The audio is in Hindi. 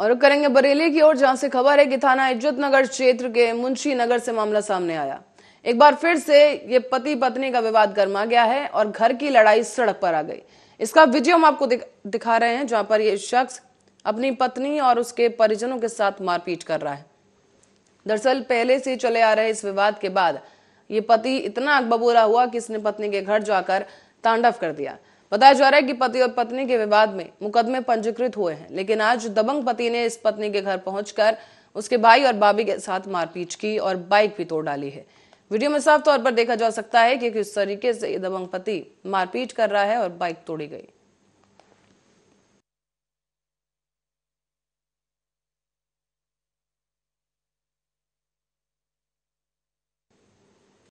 और करेंगे बरेली की ओर जहां से खबर है कि थाना इज्जत नगर क्षेत्र के मुंशी नगर से मामला सामने आया एक बार फिर से ये पति पत्नी का विवाद गर्मा गया है और घर की लड़ाई सड़क पर आ गई इसका वीडियो हम आपको दिखा रहे हैं जहां पर ये शख्स अपनी पत्नी और उसके परिजनों के साथ मारपीट कर रहा है दरअसल पहले से चले आ रहे इस विवाद के बाद ये पति इतना अकबबूरा हुआ कि इसने पत्नी के घर जाकर तांडव कर दिया बताया जा रहा है कि पति और पत्नी के विवाद में मुकदमे पंजीकृत हुए हैं लेकिन आज दबंग पति ने इस पत्नी के घर पहुंचकर उसके भाई और भाभी के साथ मारपीट की और बाइक भी तोड़ डाली है वीडियो में साफ तौर पर देखा जा सकता है कि किस तरीके से दबंग पति मारपीट कर रहा है और बाइक तोड़ी गई